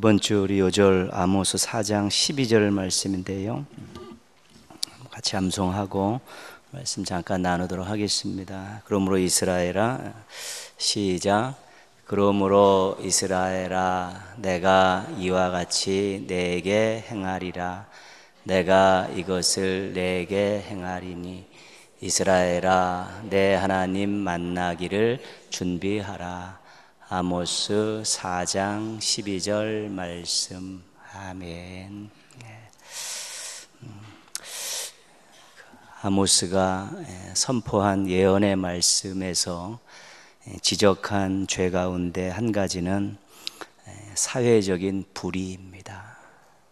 이번 주 우리 요절 아모스 4장 12절 말씀인데요. 같이 암송하고 말씀 잠깐 나누도록 하겠습니다. 그러므로 이스라엘아 시작 그러므로 이스라엘아 내가 이와 같이 내게 행하리라 내가 이것을 내게 행하리니 이스라엘아 내 하나님 만나기를 준비하라 아모스 4장 12절 말씀. 아멘. 예. 음. 아모스가 예, 선포한 예언의 말씀에서 예, 지적한 죄 가운데 한 가지는 사회적인 불의입니다.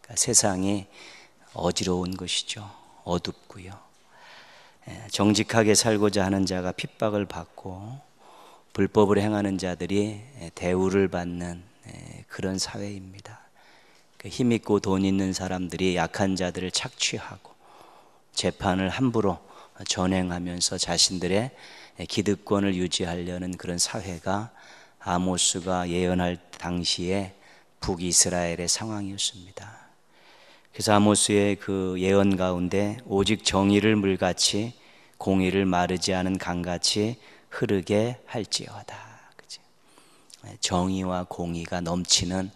그러니까 세상이 어지러운 것이죠. 어둡고요. 정직하게 살고자 하는 자가 핍박을 받고 불법을 행하는 자들이 대우를 받는 그런 사회입니다. 그 힘 있고 돈 있는 사람들이 약한 자들을 착취하고 재판을 함부로 전행하면서 자신들의 기득권을 유지하려는 그런 사회가 아모스가 예언할 당시에 북이스라엘의 상황이었습니다. 그래서 아모스의 그 예언 가운데 오직 정의를 물같이 공의를 마르지 않은 강같이 흐르게 할지어다. 그치? 예, 정의와 공의가 넘치는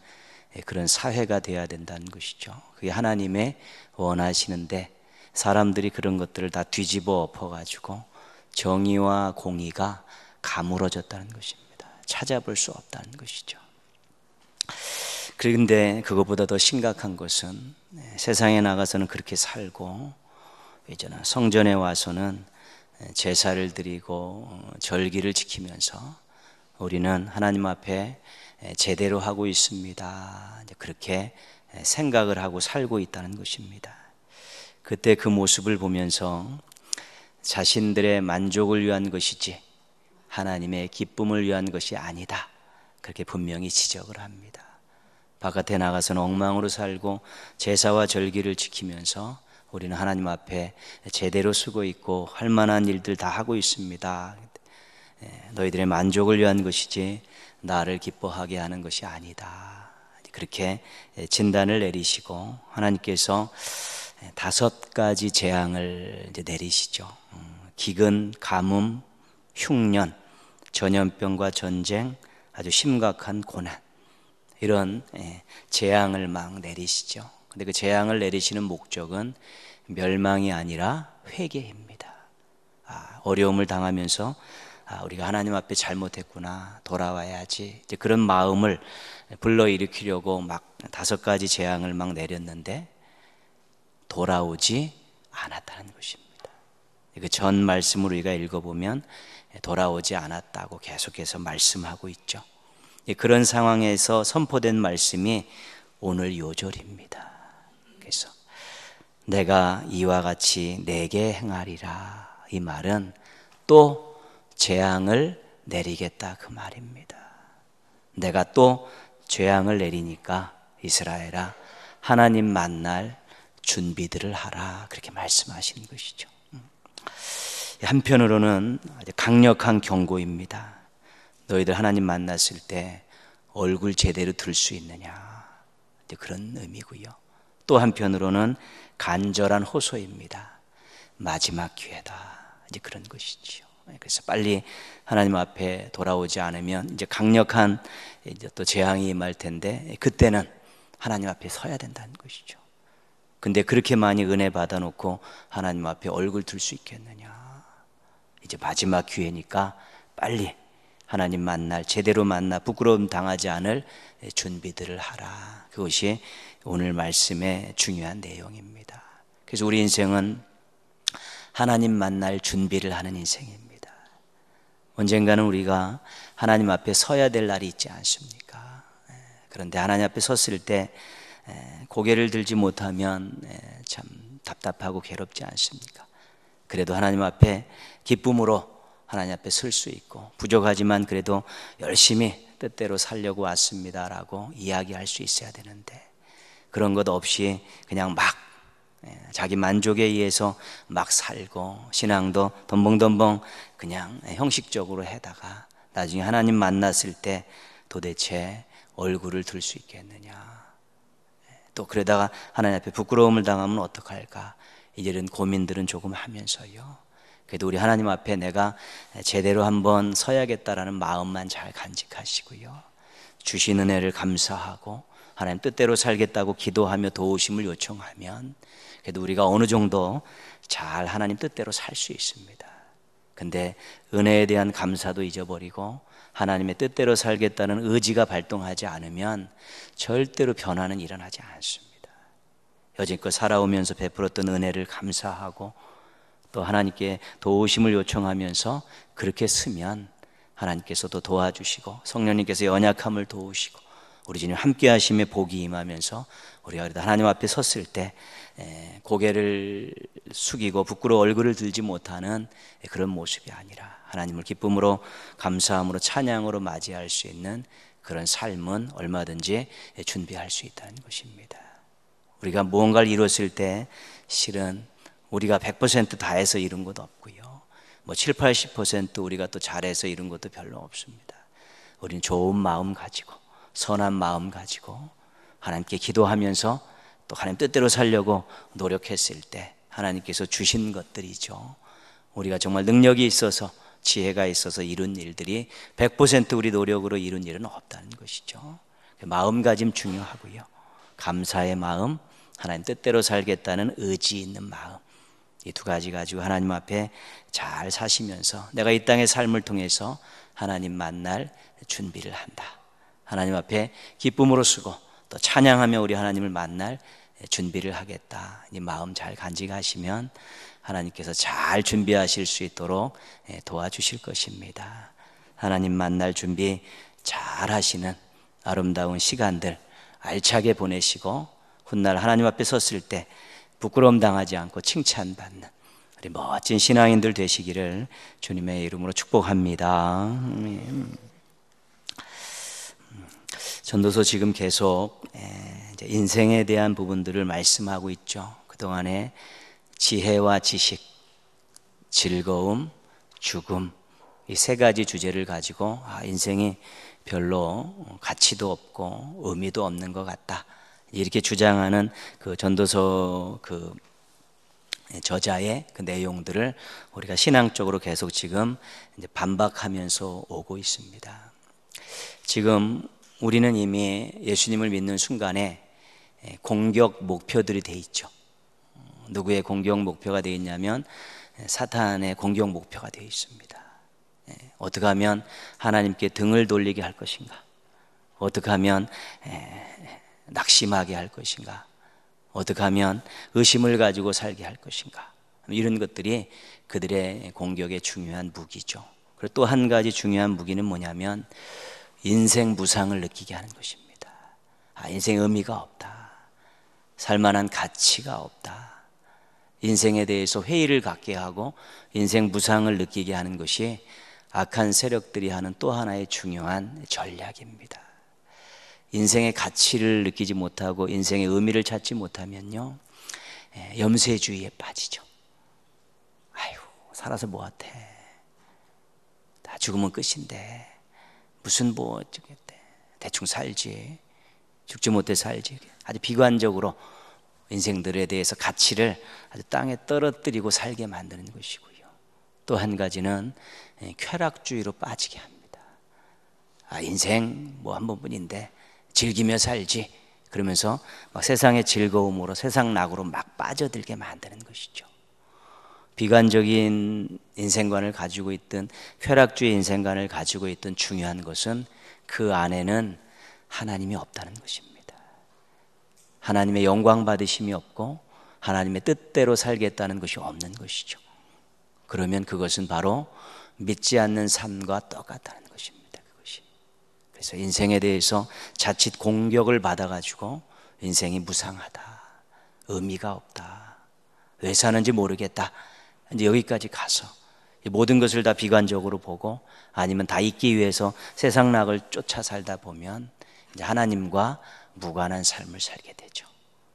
예, 그런 사회가 되어야 된다는 것이죠. 그게 하나님의 원하시는데 사람들이 그런 것들을 다 뒤집어 엎어가지고 정의와 공의가 가물어졌다는 것입니다. 찾아볼 수 없다는 것이죠. 그런데 그것보다 더 심각한 것은 예, 세상에 나가서는 그렇게 살고 이제는 성전에 와서는 제사를 드리고 어, 절기를 지키면서 우리는 하나님 앞에 제대로 하고 있습니다. 그렇게 생각을 하고 살고 있다는 것입니다. 그때 그 모습을 보면서 자신들의 만족을 위한 것이지 하나님의 기쁨을 위한 것이 아니다. 그렇게 분명히 지적을 합니다. 바깥에 나가서는 엉망으로 살고 제사와 절기를 지키면서 우리는 하나님 앞에 제대로 쓰고 있고 할 만한 일들 다 하고 있습니다. 예, 너희들의 만족을 위한 것이지 나를 기뻐하게 하는 것이 아니다. 그렇게 예, 진단을 내리시고 하나님께서 예, 다섯 가지 재앙을 내리시죠. 음, 기근, 가뭄, 흉년, 전염병과 전쟁, 아주 심각한 고난 이런 재앙을 막 내리시죠. 근데 그 재앙을 내리시는 목적은 멸망이 아니라 회개입니다. 아, 어려움을 당하면서 아, 우리가 하나님 앞에 잘못했구나 돌아와야지 이제 그런 마음을 불러 일으키려고 막 다섯 가지 재앙을 막 내렸는데 돌아오지 않았다는 것입니다. 그 전 말씀을 우리가 읽어보면 돌아오지 않았다고 계속해서 말씀하고 있죠. 예, 그런 상황에서 선포된 말씀이 오늘 요절입니다. 하나서 내가 이와 같이 내게 행하리라 이 말은 또 재앙을 내리겠다 그 말입니다. 내가 또 재앙을 내리니까 이스라엘아 하나님 만날 준비들을 하라 그렇게 말씀하시는 것이죠. 한편으로는 강력한 경고입니다. 너희들 하나님 만났을 때 얼굴 제대로 들 수 있느냐 그런 의미고요. 또 한편으로는 간절한 호소입니다. 마지막 기회다. 이제 그런 것이지요. 예, 그래서 빨리 하나님 앞에 돌아오지 않으면 이제 강력한 이제 또 재앙이 임할 텐데 예, 그때는 하나님 앞에 서야 된다는 것이죠. 근데 그렇게 많이 은혜 받아놓고 하나님 앞에 얼굴 들 수 있겠느냐. 이제 마지막 기회니까 빨리 하나님 만날, 제대로 만나 부끄러움 당하지 않을 예, 준비들을 하라. 그것이 오늘 말씀의 중요한 내용입니다. 그래서 우리 인생은 하나님 만날 준비를 하는 인생입니다. 언젠가는 우리가 하나님 앞에 서야 될 날이 있지 않습니까? 예, 그런데 하나님 앞에 섰을 때 예, 고개를 들지 못하면 예, 참 답답하고 괴롭지 않습니까? 그래도 하나님 앞에 기쁨으로 하나님 앞에 설 수 있고 부족하지만 그래도 열심히 뜻대로 살려고 왔습니다라고 이야기할 수 있어야 되는데 그런 것 없이 그냥 막 예, 자기 만족에 의해서 막 살고 신앙도 덤벙덤벙 그냥 형식적으로 해다가 나중에 하나님 만났을 때 도대체 얼굴을 들 수 있겠느냐. 예, 또 그러다가 하나님 앞에 부끄러움을 당하면 어떡할까. 이런 고민들은 조금 하면서요. 그래도 우리 하나님 앞에 내가 제대로 한번 서야겠다라는 마음만 잘 간직하시고요. 주신 은혜를 감사하고 하나님 뜻대로 살겠다고 기도하며 도우심을 요청하면 그래도 우리가 어느 정도 잘 하나님 뜻대로 살 수 있습니다. 근데 은혜에 대한 감사도 잊어버리고 하나님의 뜻대로 살겠다는 의지가 발동하지 않으면 절대로 변화는 일어나지 않습니다. 여지껏 살아오면서 베풀었던 은혜를 감사하고 또 하나님께 도우심을 요청하면서 그렇게 쓰면 하나님께서도 도와주시고 성령님께서 연약함을 도우시고 우리 주님 함께 하심에 복이 임하면서 우리가 하나님 앞에 섰을 때 고개를 숙이고 부끄러워 얼굴을 들지 못하는 그런 모습이 아니라 하나님을 기쁨으로 감사함으로 찬양으로 맞이할 수 있는 그런 삶은 얼마든지 준비할 수 있다는 것입니다. 우리가 무언가를 이뤘을 때 실은 우리가 100% 다해서 이룬 것도 없고요. 뭐 7, 80% 우리가 또 잘해서 이룬 것도 별로 없습니다. 우리는 좋은 마음 가지고 선한 마음 가지고 하나님께 기도하면서 또 하나님 뜻대로 살려고 노력했을 때 하나님께서 주신 것들이죠. 우리가 정말 능력이 있어서 지혜가 있어서 이룬 일들이 100% 우리 노력으로 이룬 일은 없다는 것이죠. 그 마음가짐 중요하고요. 감사의 마음, 하나님 뜻대로 살겠다는 의지 있는 마음. 이 두 가지 가지고 하나님 앞에 잘 사시면서 내가 이 땅의 삶을 통해서 하나님 만날 준비를 한다. 하나님 앞에 기쁨으로 쓰고 또 찬양하며 우리 하나님을 만날 준비를 하겠다. 이 마음 잘 간직하시면 하나님께서 잘 준비하실 수 있도록 예, 도와주실 것입니다. 하나님 만날 준비 잘 하시는 아름다운 시간들 알차게 보내시고 훗날 하나님 앞에 섰을 때 부끄러움 당하지 않고 칭찬받는 우리 멋진 신앙인들 되시기를 주님의 이름으로 축복합니다. 전도서 지금 계속 인생에 대한 부분들을 말씀하고 있죠. 그동안에 지혜와 지식, 즐거움, 죽음 이 세 가지 주제를 가지고 아, 인생이 별로 가치도 없고 의미도 없는 것 같다. 이렇게 주장하는 그 전도서 그 저자의 그 내용들을 우리가 신앙적으로 계속 지금 반박하면서 오고 있습니다. 지금 우리는 이미 예수님을 믿는 순간에 공격 목표들이 돼 있죠. 누구의 공격 목표가 되어 있냐면 사탄의 공격 목표가 되어 있습니다. 어떻게 하면 하나님께 등을 돌리게 할 것인가? 어떻게 하면 낙심하게 할 것인가? 어떻게 하면 의심을 가지고 살게 할 것인가? 이런 것들이 그들의 공격의 중요한 무기죠. 그리고 또 한 가지 중요한 무기는 뭐냐면 인생 무상을 느끼게 하는 것입니다. 아, 인생 의미가 없다. 살만한 가치가 없다. 인생에 대해서 회의를 갖게 하고 인생 무상을 느끼게 하는 것이 악한 세력들이 하는 또 하나의 중요한 전략입니다. 인생의 가치를 느끼지 못하고 인생의 의미를 찾지 못하면요. 예, 염세주의에 빠지죠. 아유, 살아서 뭐하대. 다 죽으면 끝인데. 무슨 뭐어쩌겠 대충 살지 죽지 못해 살지 아주 비관적으로 인생들에 대해서 가치를 아주 땅에 떨어뜨리고 살게 만드는 것이고요. 또 한 가지는 예, 쾌락주의로 빠지게 합니다. 아 인생 뭐 한 번뿐인데 즐기며 살지 그러면서 세상의 즐거움으로 세상 낙으로 막 빠져들게 만드는 것이죠. 비관적인 인생관을 가지고 있든 쾌락주의 인생관을 가지고 있든 중요한 것은 그 안에는 하나님이 없다는 것입니다. 하나님의 영광 받으심이 없고 하나님의 뜻대로 살겠다는 것이 없는 것이죠. 그러면 그것은 바로 믿지 않는 삶과 똑같다는 것입니다. 그것이. 그래서 인생에 대해서 자칫 공격을 받아가지고 인생이 무상하다. 의미가 없다. 왜 사는지 모르겠다. 이제 여기까지 가서 모든 것을 다 비관적으로 보고 아니면 다 잊기 위해서 세상 낙을 쫓아 살다 보면 이제 하나님과 무관한 삶을 살게 되죠.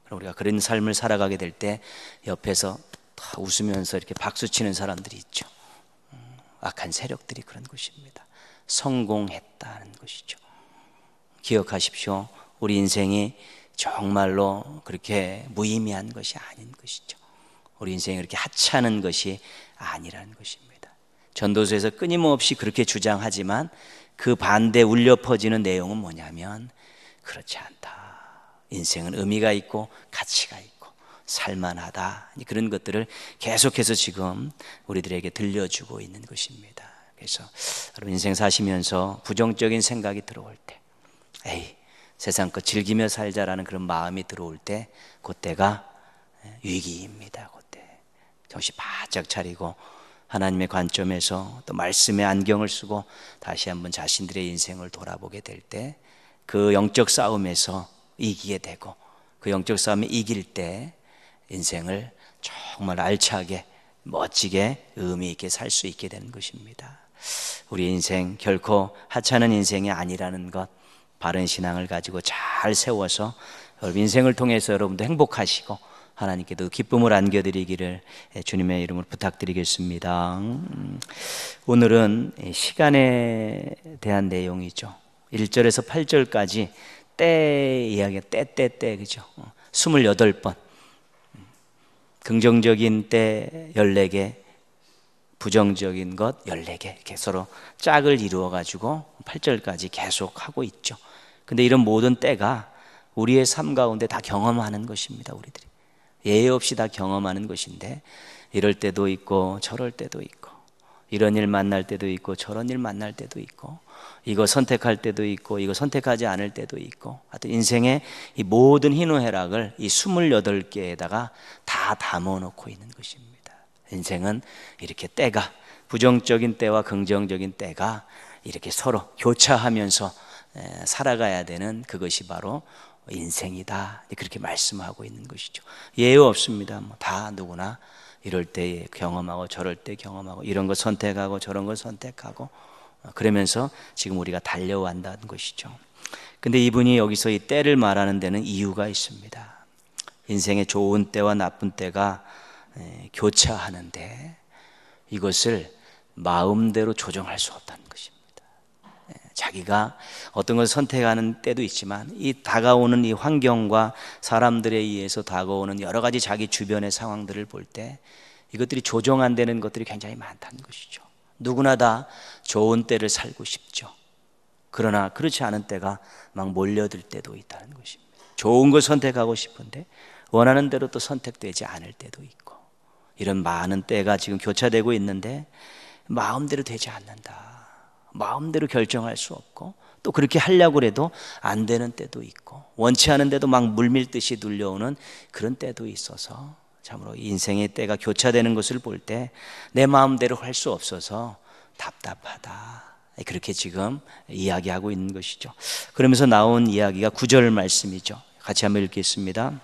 그럼 우리가 그런 삶을 살아가게 될 때 옆에서 다 웃으면서 이렇게 박수 치는 사람들이 있죠. 음, 악한 세력들이 그런 것입니다. 성공했다는 것이죠. 기억하십시오. 우리 인생이 정말로 그렇게 무의미한 것이 아닌 것이죠. 우리 인생이 그렇게 하찮은 것이 아니라는 것입니다. 전도서에서 끊임없이 그렇게 주장하지만 그 반대 울려 퍼지는 내용은 뭐냐면 그렇지 않다. 인생은 의미가 있고 가치가 있고 살만하다. 그런 것들을 계속해서 지금 우리들에게 들려주고 있는 것입니다. 그래서 여러분 인생 사시면서 부정적인 생각이 들어올 때, 에이 세상 것 즐기며 살자라는 그런 마음이 들어올 때, 그때가 위기입니다. 정신 바짝 차리고 하나님의 관점에서 또 말씀의 안경을 쓰고 다시 한번 자신들의 인생을 돌아보게 될 때 그 영적 싸움에서 이기게 되고 그 영적 싸움에 이길 때 인생을 정말 알차게 멋지게 의미 있게 살 수 있게 되는 것입니다. 우리 인생 결코 하찮은 인생이 아니라는 것 바른 신앙을 가지고 잘 세워서 여러분 인생을 통해서 여러분도 행복하시고 하나님께도 기쁨을 안겨드리기를 예, 주님의 이름으로 부탁드리겠습니다. 음, 오늘은 시간에 대한 내용이죠. 1절에서 8절까지 때 이야기, 때, 때, 때, 그죠? 28번. 어, 긍정적인 때 14개, 부정적인 것 14개. 이렇게 서로 짝을 이루어가지고 8절까지 계속 하고 있죠. 근데 이런 모든 때가 우리의 삶 가운데 다 경험하는 것입니다, 우리들이. 예외 없이 다 경험하는 것인데 이럴 때도 있고 저럴 때도 있고 이런 일 만날 때도 있고 저런 일 만날 때도 있고 이거 선택할 때도 있고 이거 선택하지 않을 때도 있고 하여튼 인생의 이 모든 희노애락을 이 28개에다가 다 담아놓고 있는 것입니다. 인생은 이렇게 때가 부정적인 때와 긍정적인 때가 이렇게 서로 교차하면서 살아가야 되는 그것이 바로 인생이다. 그렇게 말씀하고 있는 것이죠. 예외 없습니다. 뭐 다 누구나 이럴 때 경험하고 저럴 때 경험하고 이런 거 선택하고 저런 걸 선택하고 어, 그러면서 지금 우리가 달려왔다는 것이죠. 근데 이분이 여기서 이 때를 말하는 데는 이유가 있습니다. 인생의 좋은 때와 나쁜 때가 교차하는데 이것을 마음대로 조정할 수 없다는 자기가 어떤 걸 선택하는 때도 있지만 이 다가오는 이 환경과 사람들에 의해서 다가오는 여러 가지 자기 주변의 상황들을 볼 때 이것들이 조정 안 되는 것들이 굉장히 많다는 것이죠. 누구나 다 좋은 때를 살고 싶죠. 그러나 그렇지 않은 때가 막 몰려들 때도 있다는 것입니다. 좋은 걸 선택하고 싶은데 원하는 대로 또 선택되지 않을 때도 있고 이런 많은 때가 지금 교차되고 있는데 마음대로 되지 않는다. 마음대로 결정할 수 없고 또 그렇게 하려고 해도 안 되는 때도 있고 원치 않은데도 막 물밀듯이 눌려오는 그런 때도 있어서 참으로 인생의 때가 교차되는 것을 볼 때 내 마음대로 할 수 없어서 답답하다. 그렇게 지금 이야기하고 있는 것이죠. 그러면서 나온 이야기가 구절 말씀이죠. 같이 한번 읽겠습니다.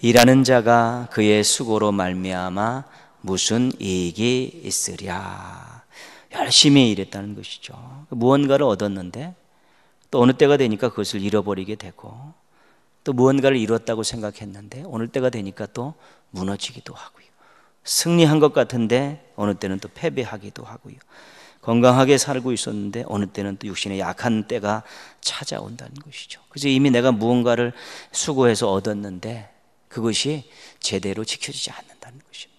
일하는 자가 그의 수고로 말미암아 무슨 이익이 있으랴. 열심히 일했다는 것이죠. 무언가를 얻었는데 또 어느 때가 되니까 그것을 잃어버리게 되고 또 무언가를 이뤘다고 생각했는데 어느 때가 되니까 또 무너지기도 하고요. 승리한 것 같은데 어느 때는 또 패배하기도 하고요. 건강하게 살고 있었는데 어느 때는 또 육신의 약한 때가 찾아온다는 것이죠. 그래서 이미 내가 무언가를 수고해서 얻었는데 그것이 제대로 지켜지지 않는다는 것입니다.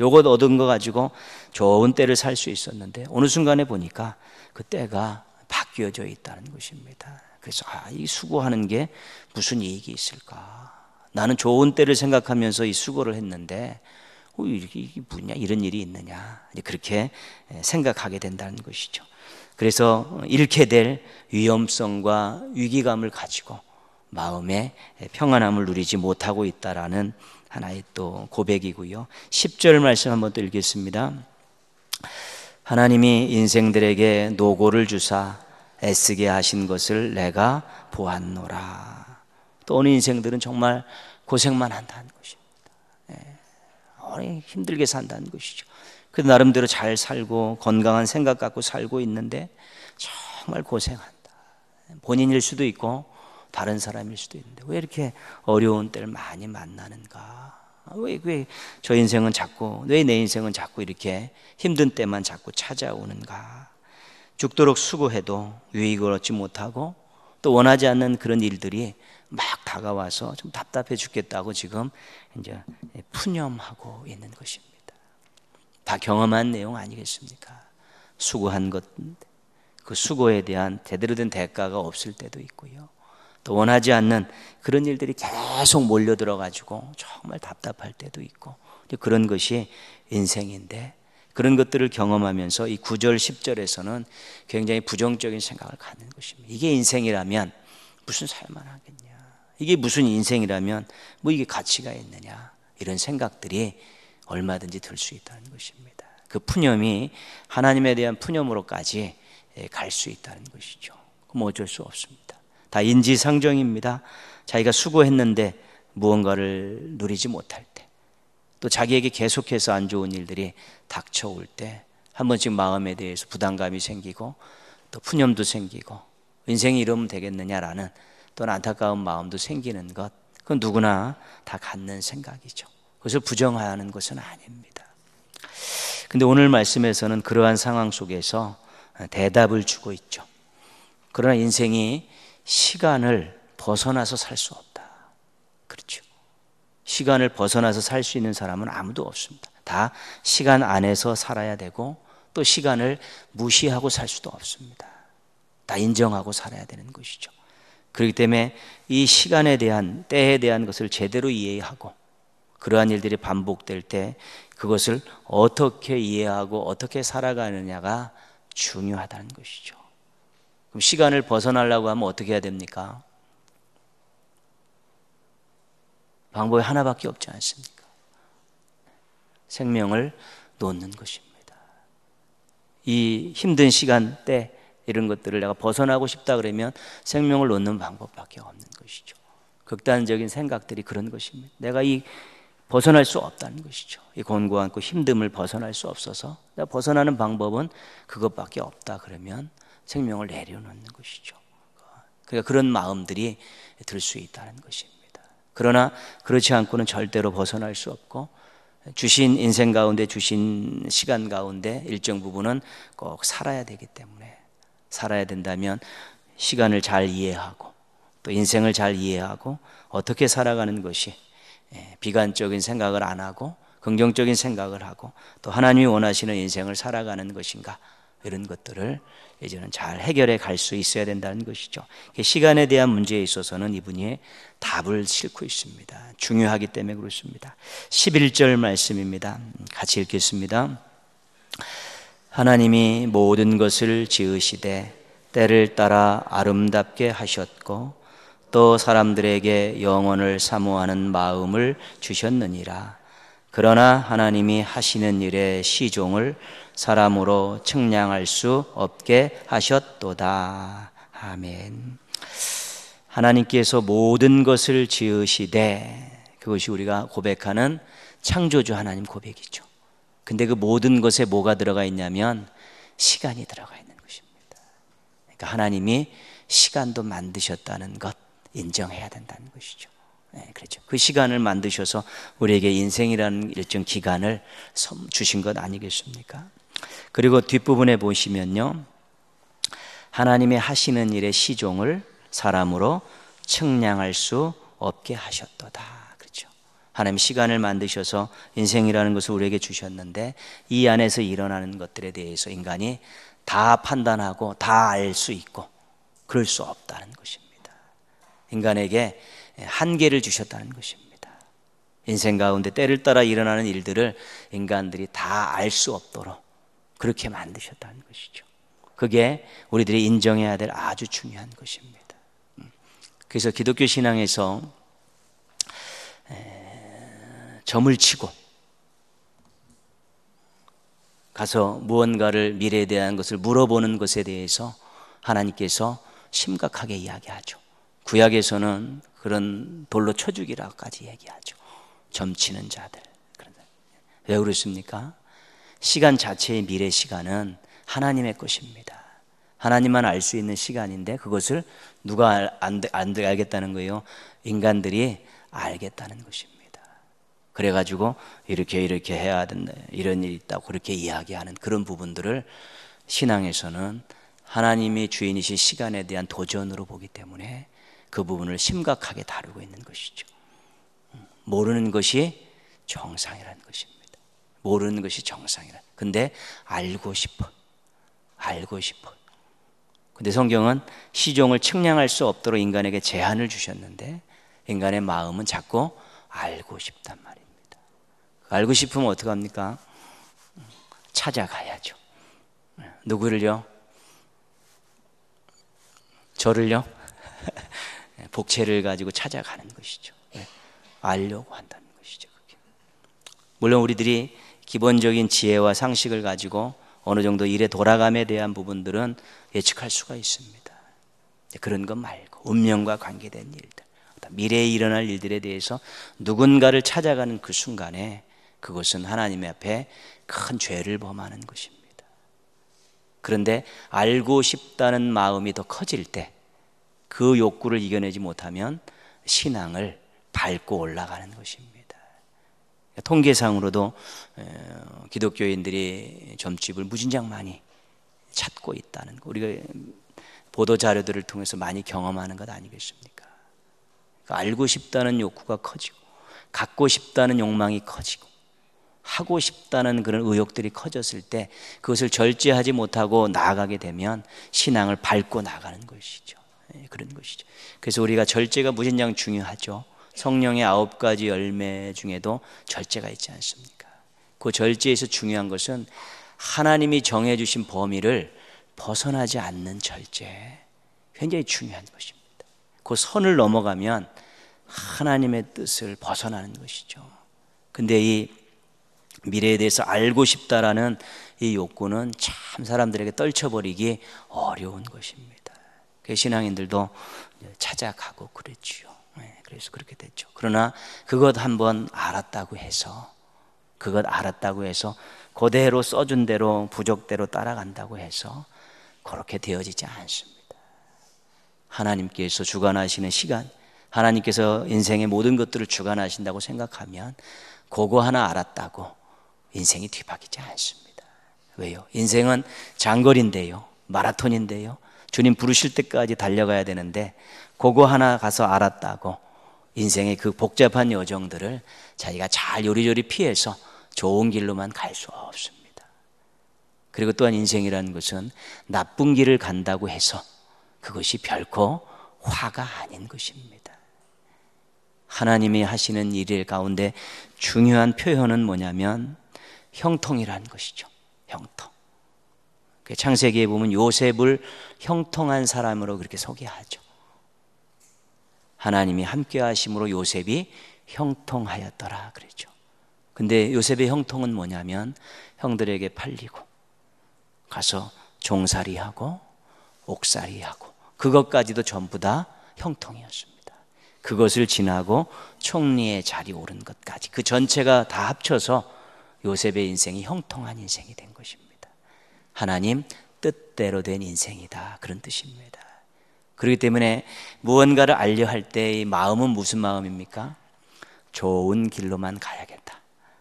요것 얻은 거 가지고 좋은 때를 살 수 있었는데 어느 순간에 보니까 그 때가 바뀌어져 있다는 것입니다. 그래서 아, 이 수고하는 게 무슨 이익이 있을까? 나는 좋은 때를 생각하면서 이 수고를 했는데 어, 이게 뭐냐 이런 일이 있느냐 그렇게 생각하게 된다는 것이죠. 그래서 잃게 될 위험성과 위기감을 가지고 마음의 평안함을 누리지 못하고 있다라는 하나의 또 고백이고요. 10절 말씀 한번 또 읽겠습니다. 하나님이 인생들에게 노고를 주사 애쓰게 하신 것을 내가 보았노라. 또 어느 인생들은 정말 고생만 한다는 것입니다. 어 힘들게 산다는 것이죠. 그 나름대로 잘 살고 건강한 생각 갖고 살고 있는데 정말 고생한다. 본인일 수도 있고 다른 사람일 수도 있는데 왜 이렇게 어려운 때를 많이 만나는가? 아, 왜, 왜저 인생은 자꾸, 왜 내 인생은 자꾸 이렇게 힘든 때만 자꾸 찾아오는가. 죽도록 수고해도 유익을 얻지 못하고 또 원하지 않는 그런 일들이 막 다가와서 좀 답답해 죽겠다고 지금 이제 푸념하고 있는 것입니다. 다 경험한 내용 아니겠습니까? 수고한 것, 그 수고에 대한 제대로 된 대가가 없을 때도 있고요. 또 원하지 않는 그런 일들이 계속 몰려들어가지고 정말 답답할 때도 있고 그런 것이 인생인데 그런 것들을 경험하면서 이 9절, 10절에서는 굉장히 부정적인 생각을 갖는 것입니다. 이게 인생이라면 무슨 살만하겠냐. 이게 무슨 인생이라면 뭐 이게 가치가 있느냐. 이런 생각들이 얼마든지 들 수 있다는 것입니다. 그 푸념이 하나님에 대한 푸념으로까지 예, 갈수 있다는 것이죠. 그럼 어쩔 수 없습니다. 다 인지상정입니다. 자기가 수고했는데 무언가를 누리지 못할 때, 또 자기에게 계속해서 안 좋은 일들이 닥쳐올 때, 한 번씩 마음에 대해서 부담감이 생기고, 또 푸념도 생기고, 인생이 이러면 되겠느냐라는 또 안타까운 마음도 생기는 것, 그건 누구나 다 갖는 생각이죠. 그것을 부정하는 것은 아닙니다. 근데 오늘 말씀에서는 그러한 상황 속에서 대답을 주고 있죠. 그러나 인생이 시간을 벗어나서 살 수 없다. 그렇죠. 시간을 벗어나서 살 수 있는 사람은 아무도 없습니다. 다 시간 안에서 살아야 되고 또 시간을 무시하고 살 수도 없습니다. 다 인정하고 살아야 되는 것이죠. 그렇기 때문에 이 시간에 대한 때에 대한 것을 제대로 이해하고 그러한 일들이 반복될 때 그것을 어떻게 이해하고 어떻게 살아가느냐가 중요하다는 것이죠. 그럼 시간을 벗어나려고 하면 어떻게 해야 됩니까? 방법이 하나밖에 없지 않습니까? 생명을 놓는 것입니다. 이 힘든 시간 때 이런 것들을 내가 벗어나고 싶다 그러면 생명을 놓는 방법밖에 없는 것이죠. 극단적인 생각들이 그런 것입니다. 내가 이 벗어날 수 없다는 것이죠. 이 곤고한 그 힘듦을 벗어날 수 없어서 내가 벗어나는 방법은 그것밖에 없다 그러면 생명을 내려놓는 것이죠. 그러니까 그런 마음들이 들 수 있다는 것입니다. 그러나 그렇지 않고는 절대로 벗어날 수 없고 주신 인생 가운데 주신 시간 가운데 일정 부분은 꼭 살아야 되기 때문에 살아야 된다면 시간을 잘 이해하고 또 인생을 잘 이해하고 어떻게 살아가는 것이 예, 비관적인 생각을 안 하고 긍정적인 생각을 하고 또 하나님이 원하시는 인생을 살아가는 것인가 이런 것들을 이제는 잘 해결해 갈 수 있어야 된다는 것이죠. 시간에 대한 문제에 있어서는 이분이 답을 싣고 있습니다. 중요하기 때문에 그렇습니다. 11절 말씀입니다. 음, 같이 읽겠습니다. 하나님이 모든 것을 지으시되 때를 따라 아름답게 하셨고 또 사람들에게 영원을 사모하는 마음을 주셨느니라. 그러나 하나님이 하시는 일에 시종을 사람으로 측량할 수 없게 하셨도다. 아멘. 하나님께서 모든 것을 지으시되 그것이 우리가 고백하는 창조주 하나님 고백이죠. 근데 그 모든 것에 뭐가 들어가 있냐면 시간이 들어가 있는 것입니다. 그러니까 하나님이 시간도 만드셨다는 것 인정해야 된다는 것이죠. 네, 그렇죠. 그 시간을 만드셔서 우리에게 인생이라는 일정 기간을 주신 것 아니겠습니까? 그리고 뒷부분에 보시면요. 하나님의 하시는 일의 시종을 사람으로 측량할 수 없게 하셨도다. 그렇죠. 하나님 시간을 만드셔서 인생이라는 것을 우리에게 주셨는데 이 안에서 일어나는 것들에 대해서 인간이 다 판단하고 다 알 수 있고 그럴 수 없다는 것입니다. 인간에게 한계를 주셨다는 것입니다. 인생 가운데 때를 따라 일어나는 일들을 인간들이 다 알 수 없도록 그렇게 만드셨다는 것이죠. 그게 우리들이 인정해야 될 아주 중요한 것입니다. 음. 그래서 기독교 신앙에서 점을 치고 가서 무언가를 미래에 대한 것을 물어보는 것에 대해서 하나님께서 심각하게 이야기하죠. 구약에서는 그런 돌로 쳐주기라까지 얘기하죠. 점치는 자들. 왜 그렇습니까? 시간 자체의 미래 시간은 하나님의 것입니다. 하나님만 알 수 있는 시간인데 그것을 누가 안, 안 알겠다는 거예요? 인간들이 알겠다는 것입니다. 그래가지고 이렇게 이렇게 해야 된다. 이런 일이 있다 그렇게 이야기하는 그런 부분들을 신앙에서는 하나님이 주인이신 시간에 대한 도전으로 보기 때문에 그 부분을 심각하게 다루고 있는 것이죠. 음, 모르는 것이 정상이라는 것입니다. 모르는 것이 정상이다. 근데 알고 싶어. 알고 싶어. 근데 성경은 시종을 측량할 수 없도록 인간에게 제한을 주셨는데 인간의 마음은 자꾸 알고 싶단 말입니다. 알고 싶으면 어떡합니까? 찾아가야죠. 누구를요? 저를요? 복채를 가지고 찾아가는 것이죠. 예, 알려고 한다는 것이죠. 그게. 물론 우리들이 기본적인 지혜와 상식을 가지고 어느 정도 일의 돌아감에 대한 부분들은 예측할 수가 있습니다. 그런 것 말고 운명과 관계된 일들, 미래에 일어날 일들에 대해서 누군가를 찾아가는 그 순간에 그것은 하나님 앞에 큰 죄를 범하는 것입니다. 그런데 알고 싶다는 마음이 더 커질 때 그 욕구를 이겨내지 못하면 신앙을 밟고 올라가는 것입니다. 통계상으로도 기독교인들이 점집을 무진장 많이 찾고 있다는 거 우리가 보도 자료들을 통해서 많이 경험하는 것 아니겠습니까? 그러니까 알고 싶다는 욕구가 커지고 갖고 싶다는 욕망이 커지고 하고 싶다는 그런 의욕들이 커졌을 때 그것을 절제하지 못하고 나아가게 되면 신앙을 밟고 나가는 것이죠. 예, 그런 것이죠. 그래서 우리가 절제가 무진장 중요하죠. 성령의 아홉 가지 열매 중에도 절제가 있지 않습니까? 그 절제에서 중요한 것은 하나님이 정해주신 범위를 벗어나지 않는 절제. 굉장히 중요한 것입니다. 그 선을 넘어가면 하나님의 뜻을 벗어나는 것이죠. 근데 이 미래에 대해서 알고 싶다라는 이 욕구는 참 사람들에게 떨쳐버리기 어려운 것입니다. 그 신앙인들도 찾아가고 그랬지요. 네, 그래서 그렇게 됐죠. 그러나 그것 한번 알았다고 해서 그것 알았다고 해서 그대로 써준 대로 부족대로 따라간다고 해서 그렇게 되어지지 않습니다. 하나님께서 주관하시는 시간, 하나님께서 인생의 모든 것들을 주관하신다고 생각하면 그거 하나 알았다고 인생이 뒤바뀌지 않습니다. 왜요? 인생은 장거리인데요. 마라톤인데요. 주님 부르실 때까지 달려가야 되는데 그거 하나 가서 알았다고 인생의 그 복잡한 여정들을 자기가 잘 요리조리 피해서 좋은 길로만 갈 수 없습니다. 그리고 또한 인생이라는 것은 나쁜 길을 간다고 해서 그것이 결코 화가 아닌 것입니다. 하나님이 하시는 일 가운데 중요한 표현은 뭐냐면 형통이라는 것이죠. 형통. 그 창세기에 보면 요셉을 형통한 사람으로 그렇게 소개하죠. 하나님이 함께 하심으로 요셉이 형통하였더라 그랬죠. 근데 요셉의 형통은 뭐냐면 형들에게 팔리고 가서 종살이하고 옥살이하고 그것까지도 전부 다 형통이었습니다. 그것을 지나고 총리의 자리 오른 것까지 그 전체가 다 합쳐서 요셉의 인생이 형통한 인생이 된 것입니다. 하나님 뜻대로 된 인생이다 그런 뜻입니다. 그렇기 때문에 무언가를 알려 할 때의 마음은 무슨 마음입니까? 좋은 길로만 가야겠다.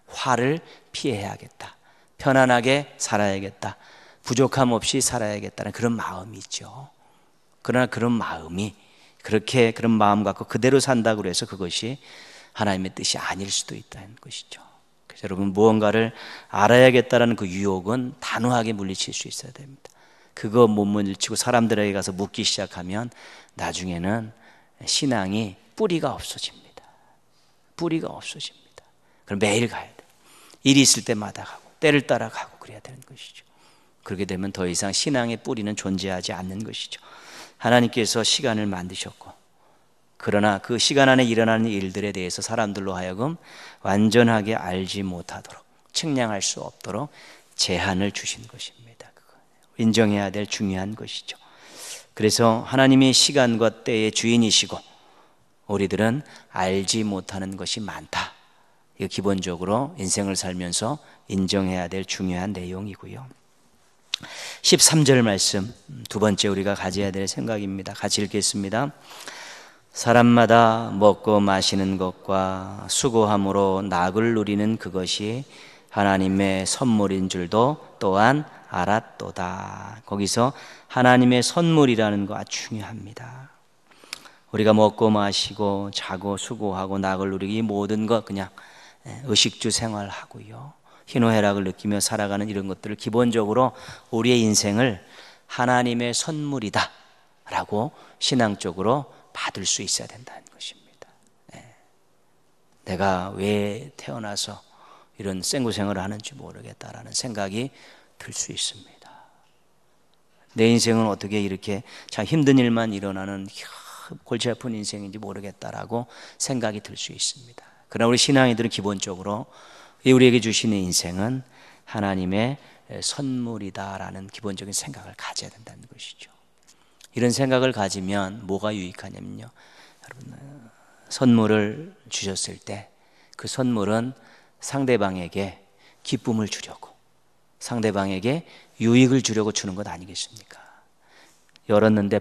화를 피해야겠다. 편안하게 살아야겠다. 부족함 없이 살아야겠다는 그런 마음이 있죠. 그러나 그런 마음이 그렇게 그런 마음 갖고 그대로 산다고 해서 그것이 하나님의 뜻이 아닐 수도 있다는 것이죠. 그래서 여러분 무언가를 알아야겠다라는 그 유혹은 단호하게 물리칠 수 있어야 됩니다. 그거 못문일치고 사람들에게 가서 묻기 시작하면 나중에는 신앙이 뿌리가 없어집니다. 뿌리가 없어집니다. 그럼 매일 가야 돼. 일이 있을 때마다 가고 때를 따라 가고 그래야 되는 것이죠. 그렇게 되면 더 이상 신앙의 뿌리는 존재하지 않는 것이죠. 하나님께서 시간을 만드셨고 그러나 그 시간 안에 일어나는 일들에 대해서 사람들로 하여금 완전하게 알지 못하도록 측량할 수 없도록 제한을 주신 것입니다. 인정해야 될 중요한 것이죠. 그래서 하나님이 시간과 때의 주인이시고 우리들은 알지 못하는 것이 많다. 이 기본적으로 인생을 살면서 인정해야 될 중요한 내용이고요. 13절 말씀 두 번째 우리가 가져야 될 생각입니다. 같이 읽겠습니다. 사람마다 먹고 마시는 것과 수고함으로 낙을 누리는 그것이 하나님의 선물인 줄도 또한 알았도다. 거기서 하나님의 선물이라는 거 중요합니다. 우리가 먹고 마시고 자고 수고하고 낙을 누리기 모든 것 그냥 예, 의식주 생활하고요. 희노애락을 느끼며 살아가는 이런 것들을 기본적으로 우리의 인생을 하나님의 선물이다라고 신앙적으로 받을 수 있어야 된다는 것입니다. 예. 내가 왜 태어나서 이런 생구생을 하는지 모르겠다라는 생각이 들수 있습니다. 내 인생은 어떻게 이렇게 참 힘든 일만 일어나는 골치 아픈 인생인지 모르겠다라고 생각이 들 수 있습니다. 그러나 우리 신앙이들은 기본적으로 우리에게 주시는 인생은 하나님의 선물이다라는 기본적인 생각을 가져야 된다는 것이죠. 이런 생각을 가지면 뭐가 유익하냐면요. 여러분, 선물을 주셨을 때 그 선물은 상대방에게 기쁨을 주려고 상대방에게 유익을 주려고 주는 것 아니겠습니까? 열었는데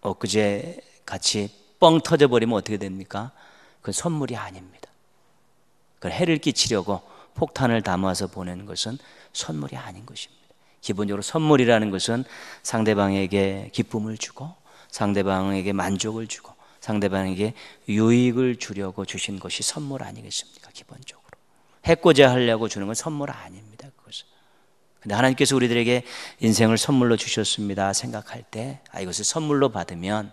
엊그제 같이 뻥 터져버리면 어떻게 됩니까? 그건 선물이 아닙니다. 그 해를 끼치려고 폭탄을 담아서 보내는 것은 선물이 아닌 것입니다. 기본적으로 선물이라는 것은 상대방에게 기쁨을 주고 상대방에게 만족을 주고 상대방에게 유익을 주려고 주신 것이 선물 아니겠습니까? 기본적으로. 해코지 하려고 주는 건 선물 아닙니다. 근데 하나님께서 우리들에게 인생을 선물로 주셨습니다 생각할 때, 아, 이것을 선물로 받으면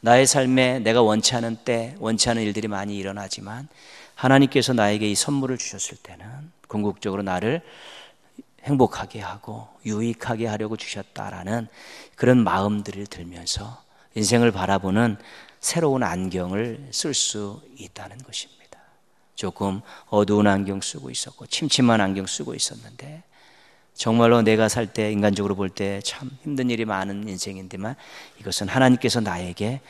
나의 삶에 내가 원치 않은 때, 원치 않은 일들이 많이 일어나지만 하나님께서 나에게 이 선물을 주셨을 때는 궁극적으로 나를 행복하게 하고 유익하게 하려고 주셨다라는 그런 마음들을 들면서 인생을 바라보는 새로운 안경을 쓸 수 있다는 것입니다. 조금 어두운 안경 쓰고 있었고 침침한 안경 쓰고 있었는데 정말로 내가 살 때 인간적으로 볼 때 참 힘든 일이 많은 인생인데만 이것은 하나님께서 나에게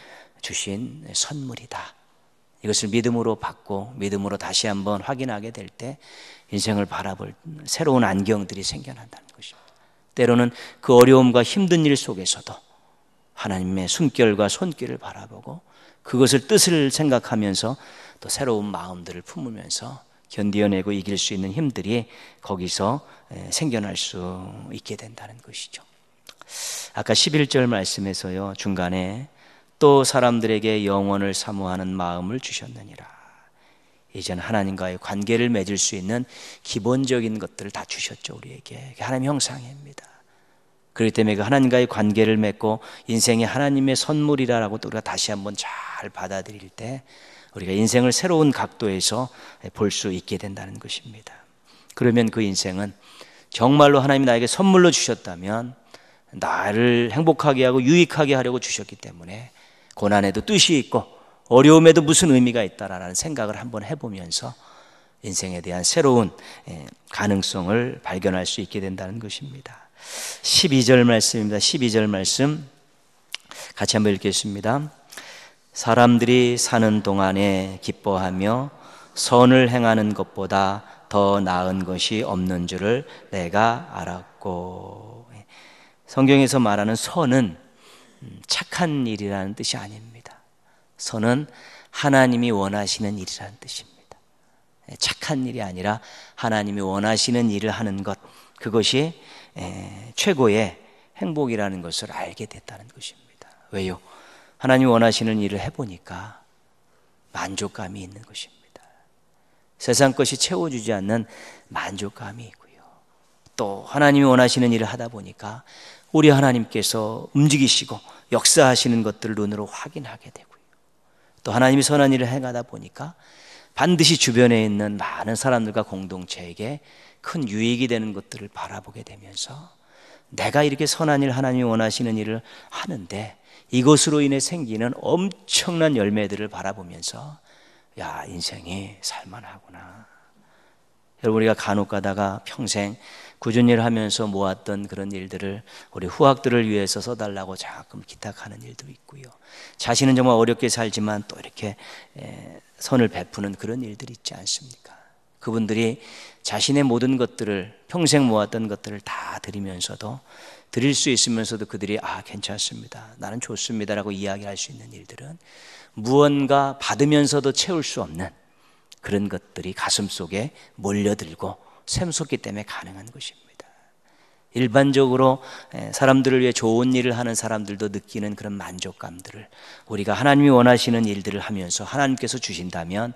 주신 선물이다. 이것을 믿음으로 받고 믿음으로 다시 한번 확인하게 될 때 인생을 바라볼 새로운 안경들이 생겨난다는 것입니다. 때로는 그 어려움과 힘든 일 속에서도 하나님의 숨결과 손길을 바라보고 그것을 뜻을 생각하면서 또 새로운 마음들을 품으면서 견디어내고 이길 수 있는 힘들이 거기서 생겨날 수 있게 된다는 것이죠. 아까 11절 말씀에서요, 중간에 또 사람들에게 영원을 사모하는 마음을 주셨느니라. 이젠 하나님과의 관계를 맺을 수 있는 기본적인 것들을 다 주셨죠, 우리에게. 하나님 의 형상입니다. 그렇기 때문에 그 하나님과의 관계를 맺고 인생이 하나님의 선물이라고또 우리가 다시 한번 잘 받아들일 때 우리가 인생을 새로운 각도에서 볼 수 있게 된다는 것입니다. 그러면 그 인생은 정말로 하나님이 나에게 선물로 주셨다면 나를 행복하게 하고 유익하게 하려고 주셨기 때문에 고난에도 뜻이 있고 어려움에도 무슨 의미가 있다라는 생각을 한번 해보면서 인생에 대한 새로운 예, 가능성을 발견할 수 있게 된다는 것입니다. 12절 말씀입니다. 12절 말씀 같이 한번 읽겠습니다. 사람들이 사는 동안에 기뻐하며 선을 행하는 것보다 더 나은 것이 없는 줄을 내가 알았고. 성경에서 말하는 선은 음, 착한 일이라는 뜻이 아닙니다. 선은 하나님이 원하시는 일이라는 뜻입니다. 예, 착한 일이 아니라 하나님이 원하시는 일을 하는 것, 그것이 예, 최고의 행복이라는 것을 알게 됐다는 것입니다. 왜요? 하나님 원하시는 일을 해보니까 만족감이 있는 것입니다. 세상 것이 채워주지 않는 만족감이 있고요. 또 하나님이 원하시는 일을 하다 보니까 우리 하나님께서 움직이시고 역사하시는 것들을 눈으로 확인하게 되고요. 또 하나님이 선한 일을 행하다 보니까 반드시 주변에 있는 많은 사람들과 공동체에게 큰 유익이 되는 것들을 바라보게 되면서 내가 이렇게 선한 일, 하나님이 원하시는 일을 하는데 이것으로 인해 생기는 엄청난 열매들을 바라보면서 야, 인생이 살만하구나. 여러분, 우리가 간혹 가다가 평생 꾸준히 하면서 모았던 그런 일들을 우리 후학들을 위해서 써달라고 자꾸 기탁하는 일도 있고요. 자신은 정말 어렵게 살지만 또 이렇게 선을 베푸는 그런 일들이 있지 않습니까? 그분들이 자신의 모든 것들을 평생 모았던 것들을 다 드리면서도 드릴 수 있으면서도 그들이 아 괜찮습니다. 나는 좋습니다라고 이야기할 수 있는 일들은 무언가 받으면서도 채울 수 없는 그런 것들이 가슴 속에 몰려들고 샘솟기 때문에 가능한 것입니다. 일반적으로 사람들을 위해 좋은 일을 하는 사람들도 느끼는 그런 만족감들을 우리가 하나님이 원하시는 일들을 하면서 하나님께서 주신다면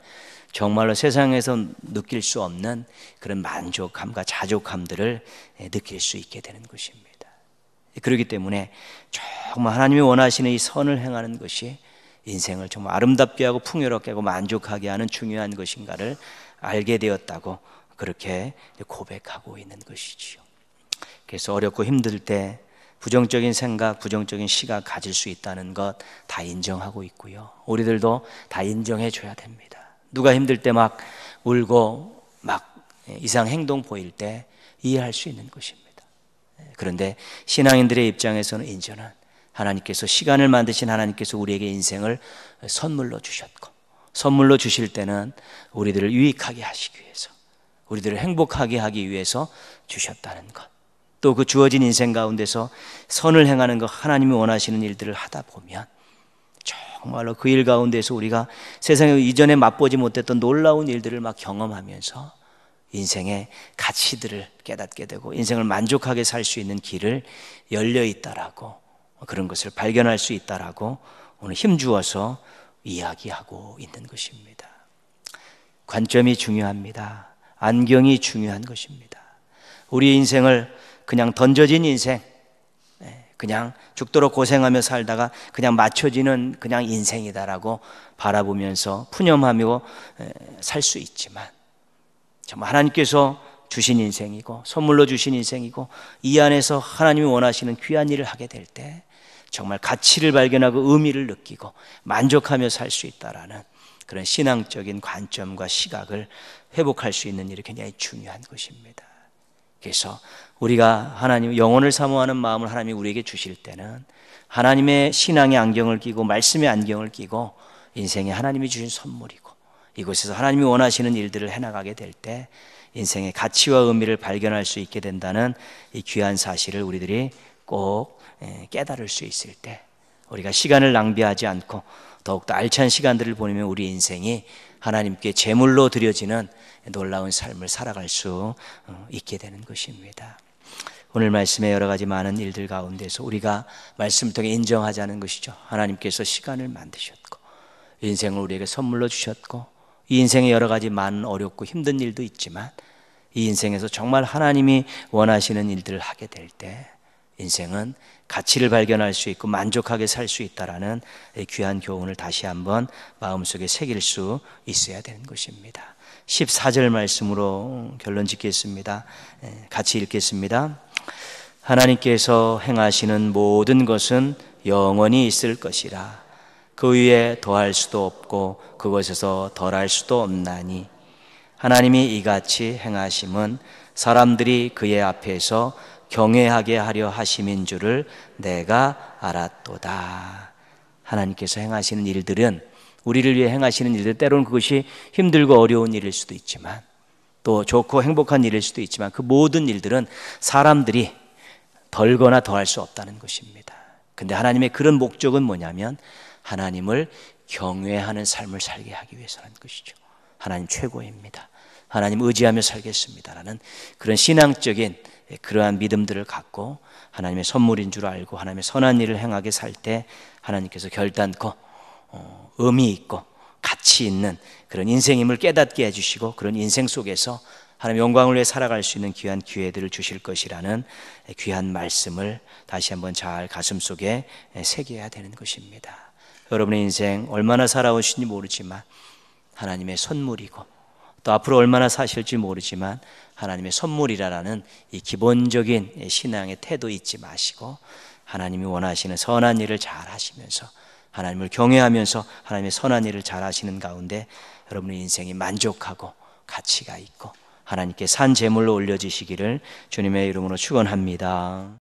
정말로 세상에서 느낄 수 없는 그런 만족함과 자족함들을 느낄 수 있게 되는 것입니다. 그렇기 때문에 정말 하나님이 원하시는 이 선을 행하는 것이 인생을 정말 아름답게 하고 풍요롭게 하고 만족하게 하는 중요한 것인가를 알게 되었다고 그렇게 고백하고 있는 것이지요. 그래서 어렵고 힘들 때 부정적인 생각, 부정적인 시각 가질 수 있다는 것 다 인정하고 있고요. 우리들도 다 인정해 줘야 됩니다. 누가 힘들 때 막 울고 막 이상 행동 보일 때 이해할 수 있는 것입니다. 그런데 신앙인들의 입장에서는 인제는 하나님께서 시간을 만드신 하나님께서 우리에게 인생을 선물로 주셨고 선물로 주실 때는 우리들을 유익하게 하시기 위해서 우리들을 행복하게 하기 위해서 주셨다는 것. 또 그 주어진 인생 가운데서 선을 행하는 것 하나님이 원하시는 일들을 하다 보면 정말로 그 일 가운데서 우리가 세상에 이전에 맛보지 못했던 놀라운 일들을 막 경험하면서 인생의 가치들을 깨닫게 되고 인생을 만족하게 살 수 있는 길을 열려 있다라고 그런 것을 발견할 수 있다라고 오늘 힘주어서 이야기하고 있는 것입니다. 관점이 중요합니다. 안경이 중요한 것입니다. 우리 인생을 그냥 던져진 인생, 예, 그냥 죽도록 고생하며 살다가 그냥 맞춰지는 그냥 인생이다라고 바라보면서 푸념하며 예, 살수 있지만 정 하나님께서 주신 인생이고 선물로 주신 인생이고 이 안에서 하나님이 원하시는 귀한 일을 하게 될 때 정말 가치를 발견하고 의미를 느끼고 만족하며 살 수 있다라는 그런 신앙적인 관점과 시각을 회복할 수 있는 일이 굉장히 중요한 것입니다. 그래서 우리가 하나님 영혼을 사모하는 마음을 하나님이 우리에게 주실 때는 하나님의 신앙의 안경을 끼고 말씀의 안경을 끼고 인생에 하나님이 주신 선물이고 이곳에서 하나님이 원하시는 일들을 해나가게 될 때 인생의 가치와 의미를 발견할 수 있게 된다는 이 귀한 사실을 우리들이 꼭 예, 깨달을 수 있을 때 우리가 시간을 낭비하지 않고 더욱더 알찬 시간들을 보내면 우리 인생이 하나님께 제물로 드려지는 놀라운 삶을 살아갈 수 어, 있게 되는 것입니다. 오늘 말씀의 여러 가지 많은 일들 가운데서 우리가 말씀을 통해 인정하자는 것이죠. 하나님께서 시간을 만드셨고 인생을 우리에게 선물로 주셨고 이 인생에 여러 가지 많은 어렵고 힘든 일도 있지만 이 인생에서 정말 하나님이 원하시는 일들을 하게 될 때 인생은 가치를 발견할 수 있고 만족하게 살 수 있다라는 귀한 교훈을 다시 한번 마음속에 새길 수 있어야 되는 것입니다. 14절 말씀으로 결론 짓겠습니다. 예, 같이 읽겠습니다. 하나님께서 행하시는 모든 것은 영원히 있을 것이라. 그 위에 더할 수도 없고 그것에서 덜할 수도 없나니 하나님이 이같이 행하심은 사람들이 그의 앞에서 경외하게 하려 하심인 줄을 내가 알았도다. 하나님께서 행하시는 일들은 우리를 위해 행하시는 일들 때로는 그것이 힘들고 어려운 일일 수도 있지만 또 좋고 행복한 일일 수도 있지만 그 모든 일들은 사람들이 덜거나 더할 수 없다는 것입니다. 근데 하나님의 그런 목적은 뭐냐면 하나님을 경외하는 삶을 살게 하기 위해서는 것이죠. 하나님 최고입니다. 하나님 의지하며 살겠습니다라는 그런 신앙적인 그러한 믿음들을 갖고 하나님의 선물인 줄 알고 하나님의 선한 일을 행하게 살 때 하나님께서 결단코 어, 의미 있고 가치 있는 그런 인생임을 깨닫게 해주시고 그런 인생 속에서 하나님 영광을 위해 살아갈 수 있는 귀한 기회들을 주실 것이라는 귀한 말씀을 다시 한번 잘 가슴 속에 새겨야 되는 것입니다. 여러분의 인생 얼마나 살아오신지 모르지만 하나님의 선물이고 또 앞으로 얼마나 사실지 모르지만 하나님의 선물이라라는 이 기본적인 신앙의 태도 잊지 마시고 하나님이 원하시는 선한 일을 잘 하시면서 하나님을 경외하면서 하나님의 선한 일을 잘 하시는 가운데 여러분의 인생이 만족하고 가치가 있고 하나님께 산 제물로 올려지시기를 주님의 이름으로 축원합니다.